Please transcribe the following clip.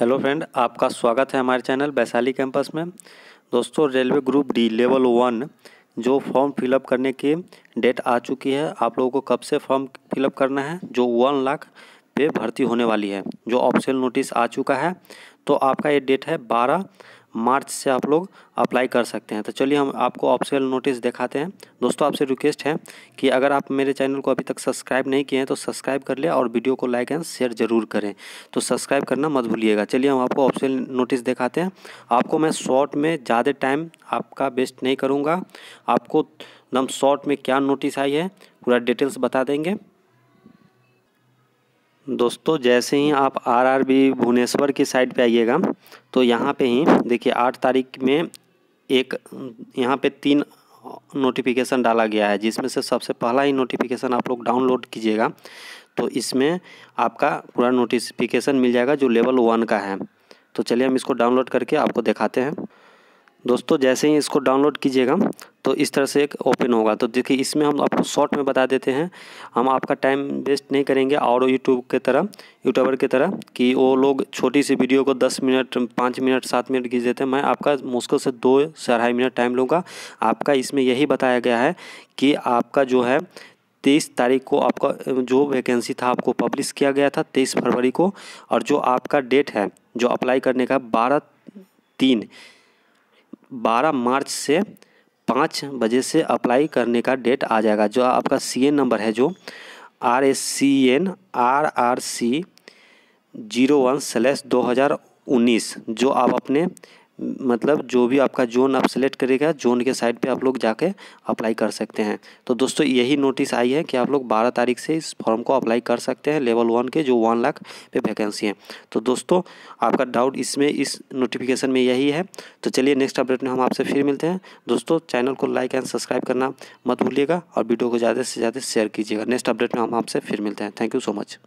hello friend आपका स्वागत है हमारे चैनल वैशाली कैंपस में दोस्तों railway group D level one जो फॉर्म फिलअप करने की डेट आ चुकी है आप लोगों को कब से फॉर्म फिलअप करना है जो वन लाख पे भर्ती होने वाली है जो ऑप्शन नोटिस आ चुका है तो आपका ये डेट है बारह मार्च से आप लोग अप्लाई कर सकते हैं तो चलिए हम आपको ऑप्शनल नोटिस दिखाते हैं दोस्तों आपसे रिक्वेस्ट है कि अगर आप मेरे चैनल को अभी तक सब्सक्राइब नहीं किए हैं तो सब्सक्राइब कर लें और वीडियो को लाइक एंड शेयर जरूर करें तो सब्सक्राइब करना मत भूलिएगा चलिए हम आपको ऑप्शनल नोटिस दिखाते हैं आपको मैं शॉर्ट में ज़्यादा टाइम आपका वेस्ट नहीं करूँगा आपको एकदम शॉर्ट में क्या नोटिस आई है पूरा डिटेल्स बता देंगे दोस्तों जैसे ही आप आरआरबी भुवनेश्वर की साइट पे आइएगा तो यहाँ पे ही देखिए आठ तारीख में एक यहाँ पे तीन नोटिफिकेशन डाला गया है जिसमें से सबसे पहला ही नोटिफिकेशन आप लोग डाउनलोड कीजिएगा तो इसमें आपका पूरा नोटिफिकेशन मिल जाएगा जो लेवल वन का है तो चलिए हम इसको डाउनलोड करके आपको दिखाते हैं दोस्तों जैसे ही इसको डाउनलोड कीजिएगा तो इस तरह से एक ओपन होगा तो देखिए इसमें हम आपको शॉर्ट में बता देते हैं हम आपका टाइम वेस्ट नहीं करेंगे और यूट्यूब के तरह यूट्यूबर की तरह कि वो लोग छोटी सी वीडियो को दस मिनट पाँच मिनट सात मिनट खींच देते हैं मैं आपका मुश्किल से दो से अढ़ाई मिनट टाइम लूँगा आपका इसमें यही बताया गया है कि आपका जो है तेईस तारीख को आपका जो वैकेंसी था आपको पब्लिश किया गया था तेईस फरवरी को और जो आपका डेट है जो अप्लाई करने का बारह तीन बारह मार्च से पाँच बजे से अप्लाई करने का डेट आ जाएगा जो आपका सी नंबर है जो R S C N R R C zero one slash दो हज़ार उन्नीस जो आप अपने मतलब जो भी आपका जोन आप सेलेक्ट करेगा जोन के साइड पे आप लोग जाके अप्लाई कर सकते हैं तो दोस्तों यही नोटिस आई है कि आप लोग 12 तारीख से इस फॉर्म को अप्लाई कर सकते हैं लेवल वन के जो वन लाख पे वैकेंसी है तो दोस्तों आपका डाउट इसमें इस नोटिफिकेशन में यही है तो चलिए नेक्स्ट अपडेट में हम आपसे फिर मिलते हैं दोस्तों चैनल को लाइक एंड सब्सक्राइब करना मत भूलिएगा और वीडियो को ज़्यादा से ज़्यादा शेयर कीजिएगा नेक्स्ट अपडेट में हम आपसे फिर मिलते हैं थैंक यू सो मच